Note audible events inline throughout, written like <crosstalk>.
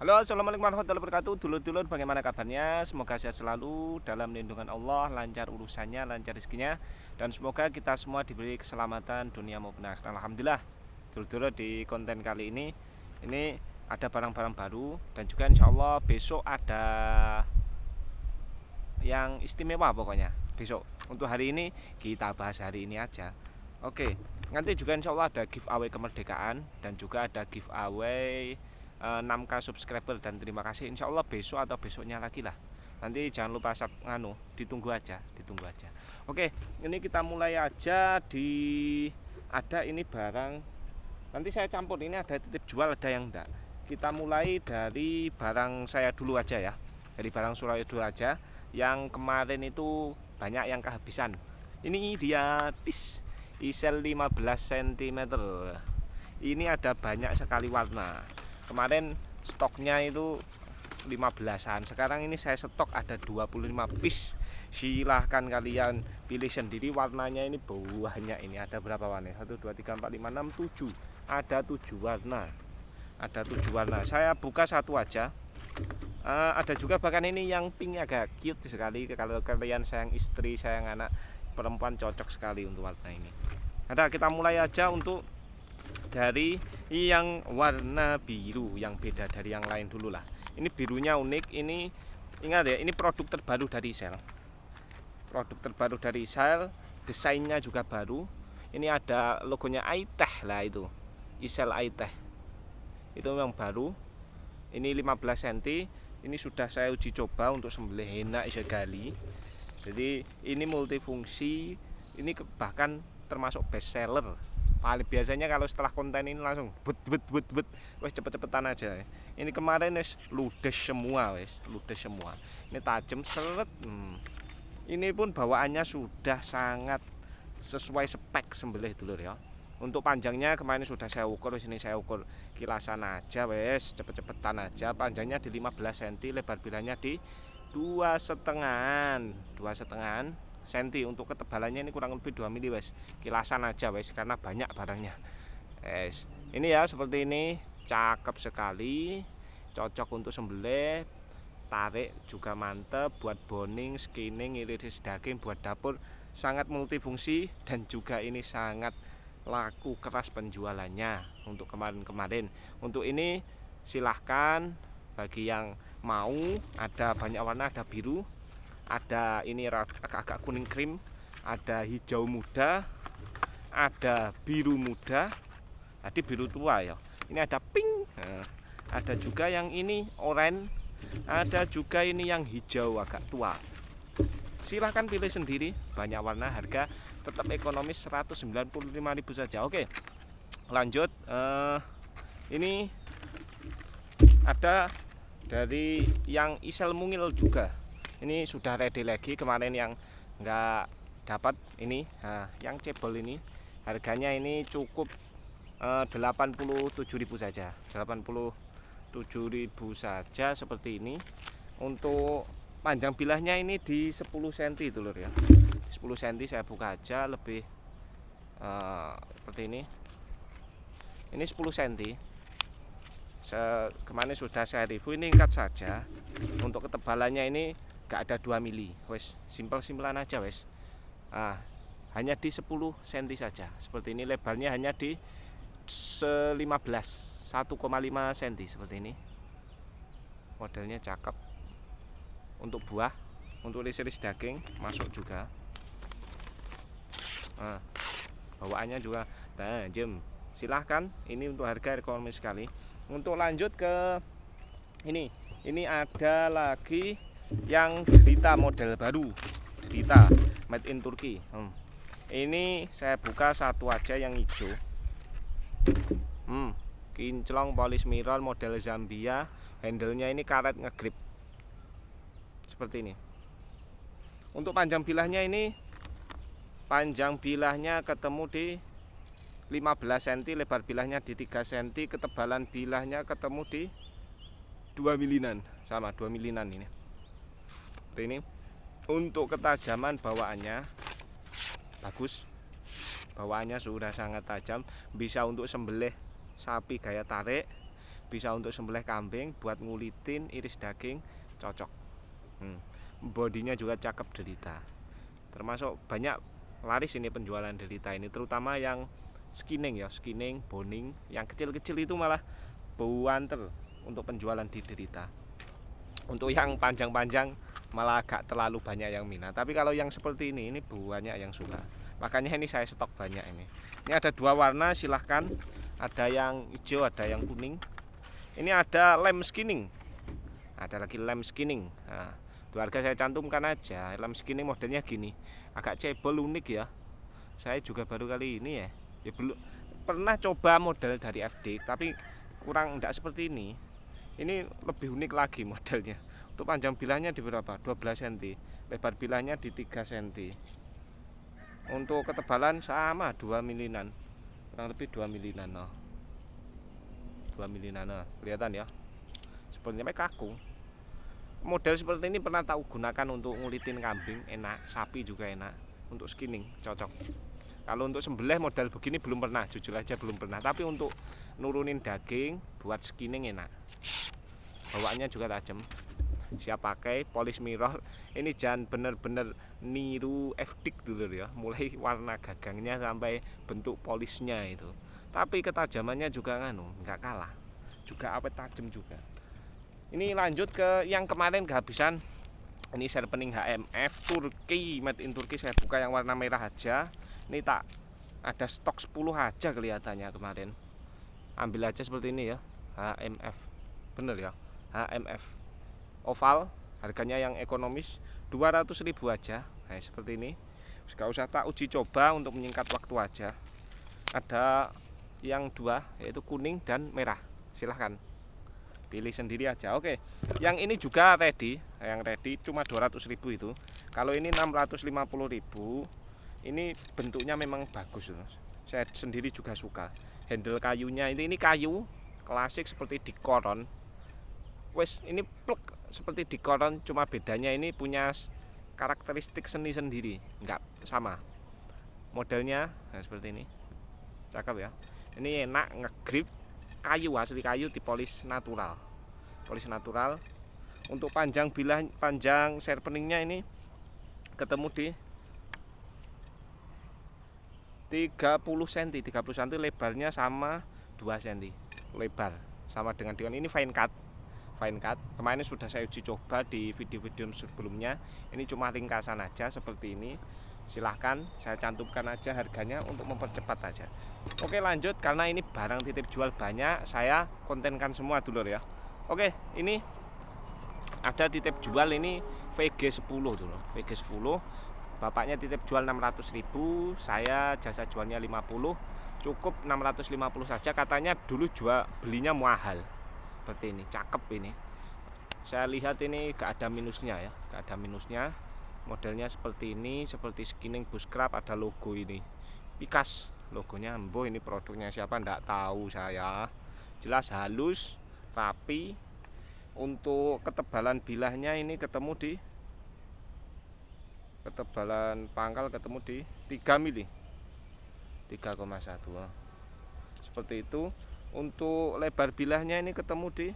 Halo assalamualaikum warahmatullahi wabarakatuh Dulur-dulur bagaimana kabarnya Semoga sehat selalu dalam lindungan Allah Lancar urusannya, lancar rezekinya Dan semoga kita semua diberi keselamatan dunia maupun akhirat Alhamdulillah Dulur-dulur di konten kali ini Ini ada barang-barang baru Dan juga insya Allah besok ada Yang istimewa pokoknya Besok Untuk hari ini kita bahas hari ini aja Oke Nanti juga insya Allah ada giveaway kemerdekaan Dan juga ada giveaway 6k eh, subscriber dan terima kasih insya Allah besok atau besoknya lagi lah nanti jangan lupa sub, nganu ditunggu aja ditunggu aja oke ini kita mulai aja di ada ini barang nanti saya campur ini ada titip jual ada yang enggak kita mulai dari barang saya dulu aja ya dari barang Surabaya dulu aja yang kemarin itu banyak yang kehabisan ini dia tis isel 15 cm ini ada banyak sekali warna kemarin stoknya itu 15-an sekarang ini saya stok ada 25 piece silahkan kalian pilih sendiri warnanya ini buahnya ini ada berapa warna 1 2 3 4 5 6 7 ada 7 warna ada 7 warna saya buka satu aja uh, ada juga bahkan ini yang pink agak cute sekali kalau kalian sayang istri sayang anak perempuan cocok sekali untuk warna ini ada kita mulai aja untuk dari yang warna biru yang beda dari yang lain dulu lah ini birunya unik ini ingat ya ini produk terbaru dari sel produk terbaru dari sel desainnya juga baru ini ada logonya Aiteh lah itu Isel Aiteh itu memang baru ini 15 cm ini sudah saya uji coba untuk sembelih enak sekali jadi ini multifungsi ini bahkan termasuk best seller paling biasanya kalau setelah konten ini langsung bet bet bet bet wes cepet-cepetan aja ini kemarin wes ludes semua wes ludes semua ini tajam seret hmm. ini pun bawaannya sudah sangat sesuai spek sembelih dulu ya untuk panjangnya kemarin sudah saya ukur sini saya ukur kilasan aja wes cepet-cepetan aja panjangnya di 15 cm lebar bilangnya di dua setengah dua setengah cm untuk ketebalannya ini kurang lebih 2 mili wes kilasan aja wes karena banyak barangnya es ini ya seperti ini cakep sekali cocok untuk sembelih tarik juga mantep buat boning skinning iris daging buat dapur sangat multifungsi dan juga ini sangat laku keras penjualannya untuk kemarin-kemarin untuk ini silahkan bagi yang mau ada banyak warna ada biru ada ini agak-agak kuning krim ada hijau muda ada biru muda tadi biru tua ya ini ada pink nah, ada juga yang ini oranye ada juga ini yang hijau agak tua silahkan pilih sendiri banyak warna harga tetap ekonomis 195.000 saja oke lanjut uh, ini ada dari yang isel mungil juga ini sudah ready lagi kemarin yang nggak dapat ini nah, yang cebol ini harganya ini cukup eh, 87.000 saja 87.000 saja seperti ini untuk panjang bilahnya ini di 10 cm itu lur ya 10 cm saya buka aja lebih eh, seperti ini ini 10 cm Se kemarin sudah saya review ini ingat saja untuk ketebalannya ini gak ada 2 mili wes simpel simpelan aja wes ah, hanya di 10 cm saja seperti ini lebarnya hanya di 15 1,5 cm seperti ini modelnya cakep untuk buah untuk liris daging masuk juga nah, bawaannya juga tajam silahkan ini untuk harga ekonomis sekali untuk lanjut ke ini ini ada lagi yang derita model baru derita made in Turki hmm. ini saya buka satu aja yang hijau hmm. kinclong mirror model Zambia handlenya ini karet ngegrip seperti ini untuk panjang bilahnya ini panjang bilahnya ketemu di 15 cm lebar bilahnya di 3 cm ketebalan bilahnya ketemu di 2 milinan sama 2 milinan ini seperti ini untuk ketajaman bawaannya bagus bawaannya sudah sangat tajam bisa untuk sembelih sapi gaya tarik bisa untuk sembelih kambing buat ngulitin iris daging cocok hmm. bodinya juga cakep derita termasuk banyak laris ini penjualan derita ini terutama yang skinning ya skinning boning yang kecil-kecil itu malah buanter untuk penjualan di derita untuk yang panjang-panjang malah agak terlalu banyak yang minat tapi kalau yang seperti ini ini banyak yang suka makanya ini saya stok banyak ini ini ada dua warna silahkan ada yang hijau ada yang kuning ini ada lem skinning ada lagi lem skinning nah, dua harga saya cantumkan aja lem skinning modelnya gini agak cebol unik ya saya juga baru kali ini ya ya belum pernah coba model dari FD tapi kurang enggak seperti ini ini lebih unik lagi modelnya untuk panjang bilahnya di berapa? 12 cm. Lebar bilahnya di 3 cm. Untuk ketebalan sama 2 milinan. Kurang lebih 2 milinan. No. 2 milinan. No. Oh. Kelihatan ya. Sepertinya kaku. Model seperti ini pernah tahu gunakan untuk ngulitin kambing, enak, sapi juga enak. Untuk skinning cocok. Kalau untuk sembelih model begini belum pernah, jujur aja belum pernah. Tapi untuk nurunin daging buat skinning enak. Bawaannya juga tajam siap pakai polis mirror ini jangan bener-bener niru efek dulu ya mulai warna gagangnya sampai bentuk polisnya itu tapi ketajamannya juga nganu nggak kalah juga apa tajam juga ini lanjut ke yang kemarin kehabisan ini sharpening HMF Turki made in Turki saya buka yang warna merah aja ini tak ada stok 10 aja kelihatannya kemarin ambil aja seperti ini ya HMF bener ya HMF oval harganya yang ekonomis ribu aja nah seperti ini gak usah tak uji coba untuk menyingkat waktu aja ada yang dua yaitu kuning dan merah silahkan pilih sendiri aja oke yang ini juga ready yang ready cuma ribu itu kalau ini ribu. ini bentuknya memang bagus saya sendiri juga suka handle kayunya ini ini kayu klasik seperti di koron wes ini plek seperti di koron cuma bedanya ini punya karakteristik seni sendiri nggak sama modelnya nah seperti ini cakep ya ini enak ngegrip kayu asli kayu dipolis natural polis natural untuk panjang bilah panjang sharpeningnya ini ketemu di 30 cm 30 cm lebarnya sama 2 cm lebar sama dengan dengan ini fine cut cut Kemarin sudah saya uji coba di video-video sebelumnya. Ini cuma ringkasan aja seperti ini. Silahkan saya cantumkan aja harganya untuk mempercepat aja. Oke lanjut karena ini barang titip jual banyak, saya kontenkan semua dulu ya. Oke ini ada titip jual ini VG10 dulu, VG10. Bapaknya titip jual 600.000, saya jasa jualnya 50 cukup 650 saja katanya dulu jual belinya mahal seperti ini cakep ini saya lihat ini gak ada minusnya ya gak ada minusnya modelnya seperti ini seperti skinning buskrap ada logo ini pikas logonya embo ini produknya siapa ndak tahu saya jelas halus rapi untuk ketebalan bilahnya ini ketemu di ketebalan pangkal ketemu di 3 mili 3,1 seperti itu untuk lebar bilahnya ini ketemu di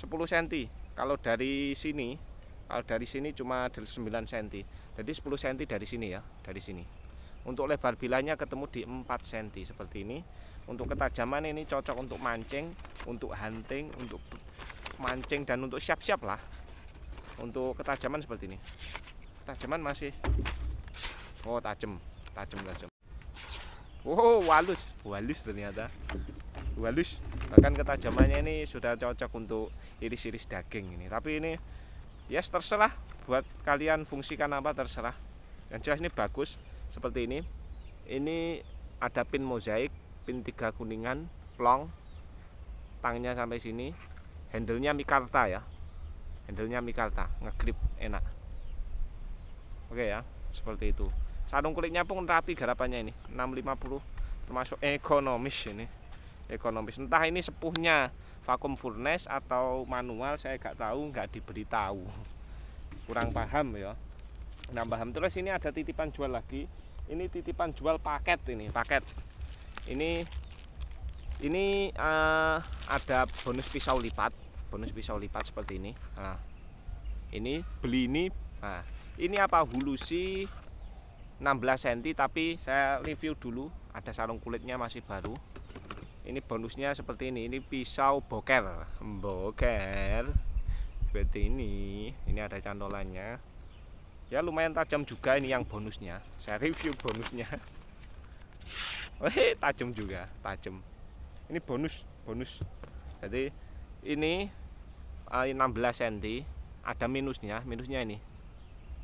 10 cm kalau dari sini kalau dari sini cuma 9 cm jadi 10 cm dari sini ya dari sini untuk lebar bilahnya ketemu di 4 cm seperti ini untuk ketajaman ini cocok untuk mancing untuk hunting untuk mancing dan untuk siap-siap lah untuk ketajaman seperti ini ketajaman masih oh tajam tajam tajam wow walus walus ternyata terlalu halus bahkan ketajamannya ini sudah cocok untuk iris-iris daging ini tapi ini ya yes, terserah buat kalian fungsikan apa terserah yang jelas ini bagus seperti ini ini ada pin mozaik pin tiga kuningan plong tangnya sampai sini handlenya mikarta ya handlenya mikarta ngegrip enak oke ya seperti itu sarung kulitnya pun rapi garapannya ini 650 termasuk ekonomis ini ekonomis entah ini sepuhnya vakum furnace atau manual saya nggak tahu nggak diberitahu kurang paham ya nah paham terus ini ada titipan jual lagi ini titipan jual paket ini paket ini ini uh, ada bonus pisau lipat bonus pisau lipat seperti ini nah, ini beli ini nah ini apa hulusi 16 cm tapi saya review dulu ada sarung kulitnya masih baru ini bonusnya seperti ini ini pisau boker boker seperti ini ini ada cantolannya ya lumayan tajam juga ini yang bonusnya saya review bonusnya <laughs> Wih, tajam juga tajam ini bonus bonus jadi ini 16 eh, cm ada minusnya minusnya ini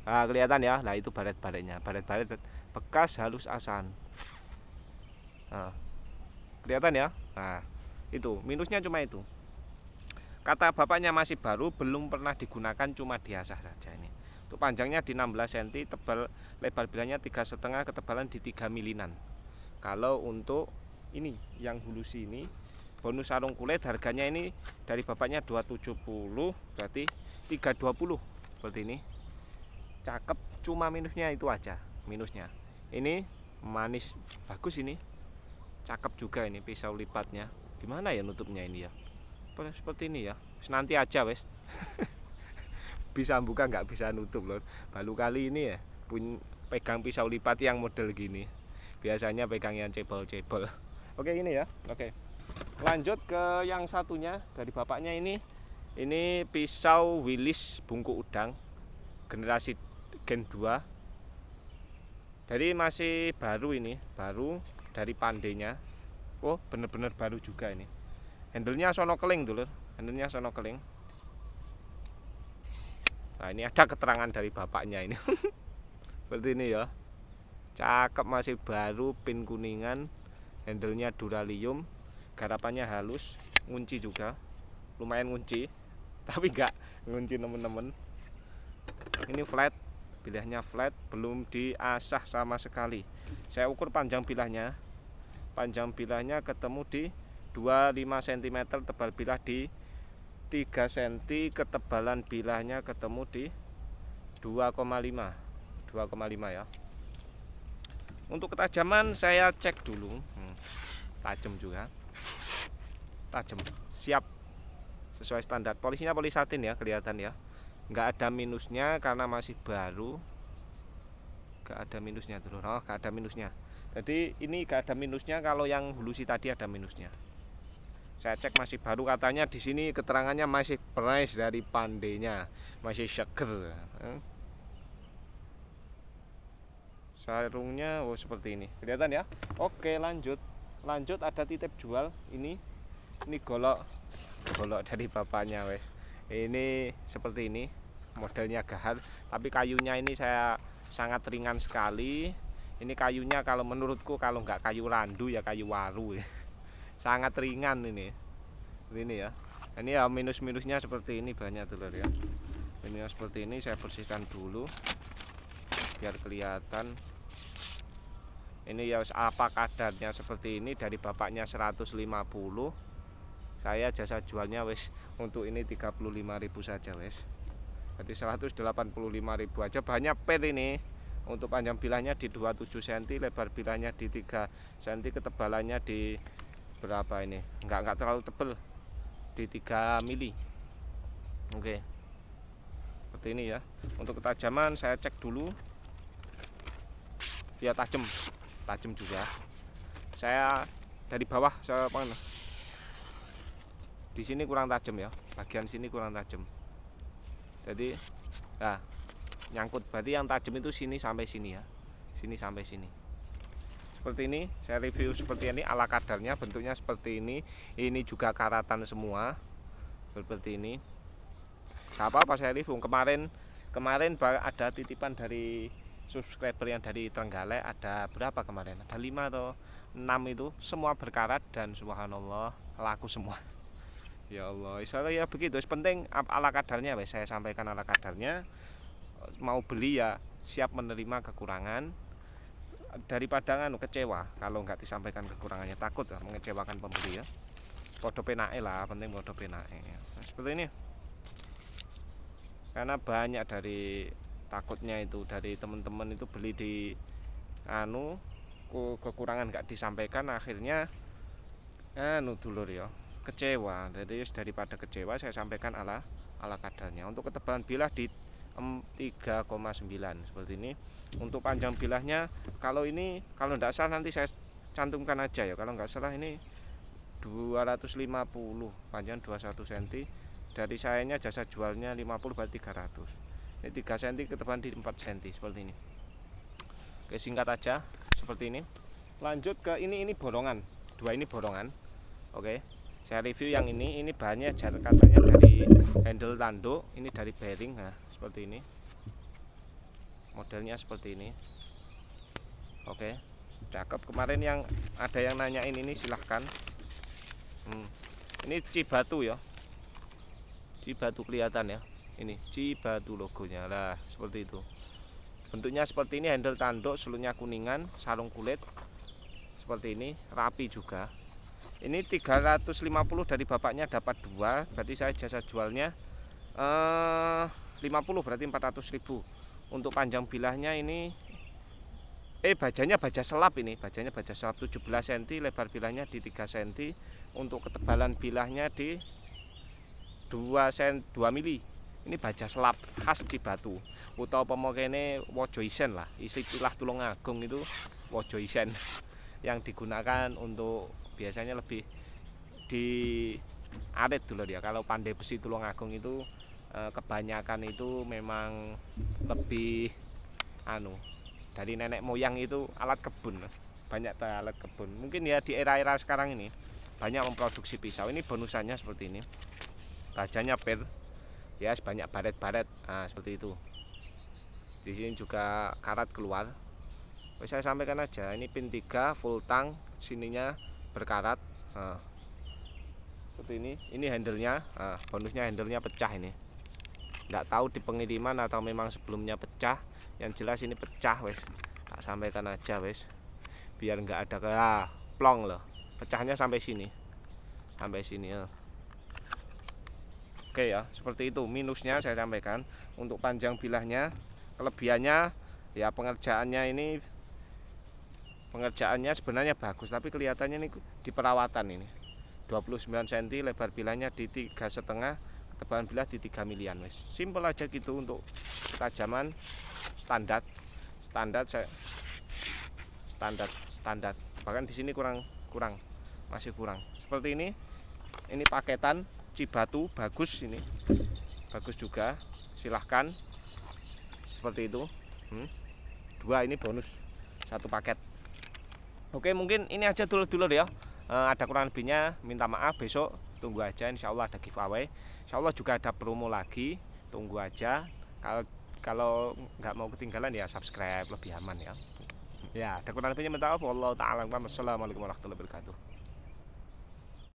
nah, kelihatan ya lah itu baret-baretnya baret-baret bekas halus asan nah, kelihatan ya nah itu minusnya cuma itu kata bapaknya masih baru belum pernah digunakan cuma diasah saja ini Untuk panjangnya di 16 cm tebal lebar bilangnya tiga setengah ketebalan di 3 milinan kalau untuk ini yang hulu sini bonus sarung kulit harganya ini dari bapaknya 270 berarti 320 seperti ini cakep cuma minusnya itu aja minusnya ini manis bagus ini cakep juga ini pisau lipatnya gimana ya nutupnya ini ya seperti ini ya nanti aja wes <laughs> bisa buka nggak bisa nutup loh baru kali ini ya pun pegang pisau lipat yang model gini biasanya pegang yang cebol-cebol <laughs> oke ini ya oke lanjut ke yang satunya dari bapaknya ini ini pisau Willis Bungkuk udang generasi gen 2 jadi masih baru ini baru dari pandenya oh bener-bener baru juga ini handlenya sono keling handle handlenya sono keling nah ini ada keterangan dari bapaknya ini <laughs> seperti ini ya cakep masih baru pin kuningan handlenya duralium garapannya halus ngunci juga lumayan ngunci <laughs> tapi enggak ngunci temen-temen ini flat bilahnya flat belum diasah sama sekali saya ukur panjang bilahnya panjang bilahnya ketemu di 25 cm tebal bilah di 3 cm ketebalan bilahnya ketemu di 2,5 2,5 ya untuk ketajaman saya cek dulu hmm, tajam juga tajam siap sesuai standar polisinya polisatin ya kelihatan ya nggak ada minusnya karena masih baru nggak ada minusnya dulu oh nggak ada minusnya jadi ini gak ada minusnya kalau yang hulusi tadi ada minusnya saya cek masih baru katanya di sini keterangannya masih price dari pandainya masih seger eh? sarungnya oh seperti ini kelihatan ya oke lanjut lanjut ada titip jual ini ini golok golok dari bapaknya wes ini seperti ini modelnya gahar tapi kayunya ini saya sangat ringan sekali ini kayunya kalau menurutku kalau nggak kayu randu ya kayu waru ya. <laughs> sangat ringan ini ini ya ini ya minus-minusnya seperti ini banyak telur ya ini yang seperti ini saya bersihkan dulu biar kelihatan ini ya apa kadarnya seperti ini dari bapaknya 150 saya jasa jualnya wes untuk ini 35.000 saja wes jadi 185.000 aja banyak per ini untuk panjang bilahnya di 27 cm lebar bilahnya di 3 cm ketebalannya di berapa ini Enggak enggak terlalu tebel di 3 mili oke okay. seperti ini ya untuk ketajaman saya cek dulu dia tajam tajam juga saya dari bawah saya pengen di sini kurang tajam ya bagian sini kurang tajam jadi nah nyangkut berarti yang tajam itu sini sampai sini ya sini sampai sini seperti ini saya review seperti ini ala kadarnya bentuknya seperti ini ini juga karatan semua seperti ini Gak apa-apa saya review kemarin kemarin ada titipan dari subscriber yang dari Trenggalek ada berapa kemarin ada lima atau enam itu semua berkarat dan subhanallah laku semua ya Allah allah ya begitu Yang penting ala kadarnya saya sampaikan ala kadarnya mau beli ya siap menerima kekurangan daripada anu kecewa kalau nggak disampaikan kekurangannya takut ya, mengecewakan pembeli ya podo penae lah penting podo penae nah, seperti ini karena banyak dari takutnya itu dari teman-teman itu beli di anu kekurangan nggak disampaikan akhirnya anu dulur ya kecewa jadi daripada kecewa saya sampaikan ala ala kadarnya untuk ketebalan bilah di 3,9 seperti ini untuk panjang bilahnya kalau ini kalau tidak salah nanti saya cantumkan aja ya kalau nggak salah ini 250 panjang 21 cm dari sayanya jasa jualnya 50 berarti 300 ini 3 cm ketebalan di 4 cm seperti ini Oke singkat aja seperti ini lanjut ke ini ini borongan dua ini borongan Oke saya review yang ini ini bahannya jarak katanya dari handle tanduk ini dari bearing nah seperti ini modelnya seperti ini oke cakep kemarin yang ada yang nanyain ini silahkan hmm. ini cibatu ya cibatu kelihatan ya ini cibatu logonya lah seperti itu bentuknya seperti ini handle tanduk seluruhnya kuningan sarung kulit seperti ini rapi juga ini 350 dari bapaknya dapat dua berarti saya jasa jualnya eh 50 berarti 400 ribu untuk panjang bilahnya ini eh bajanya baja selap ini bajanya baja selap 17 cm lebar bilahnya di 3 cm untuk ketebalan bilahnya di 2 cm 2 mili ini baja selap khas di batu utawa ini wojo isen lah isi cilah tulung agung itu wojo isen yang digunakan untuk biasanya lebih di arit dulu ya kalau pandai besi tulung agung itu Eh, kebanyakan itu memang lebih anu dari nenek moyang itu alat kebun banyak alat kebun mungkin ya di era-era sekarang ini banyak memproduksi pisau ini bonusannya seperti ini rajanya pir ya sebanyak baret-baret nah, seperti itu di sini juga karat keluar Bisa saya sampaikan aja ini pin 3 full tang sininya berkarat nah, seperti ini ini handlenya nah, bonusnya handlenya pecah ini nggak tahu di pengiriman atau memang sebelumnya pecah yang jelas ini pecah wes tak sampaikan aja wes biar nggak ada ke ah, plong loh pecahnya sampai sini sampai sini ya. oke ya seperti itu minusnya saya sampaikan untuk panjang bilahnya kelebihannya ya pengerjaannya ini pengerjaannya sebenarnya bagus tapi kelihatannya ini di perawatan ini 29 cm lebar bilahnya di tiga setengah tebalan bilah di 3 milian wes simple aja gitu untuk tajaman standar standar saya standar standar bahkan di sini kurang kurang masih kurang seperti ini ini paketan cibatu bagus ini bagus juga silahkan seperti itu hmm. dua ini bonus satu paket oke mungkin ini aja dulu dulu ya e, ada kurang lebihnya minta maaf besok tunggu aja insya Allah ada giveaway insya Allah juga ada promo lagi tunggu aja kalau kalau nggak mau ketinggalan ya subscribe lebih aman ya ya ada kurang lebihnya minta maaf Allah ta'ala wassalamualaikum warahmatullahi wabarakatuh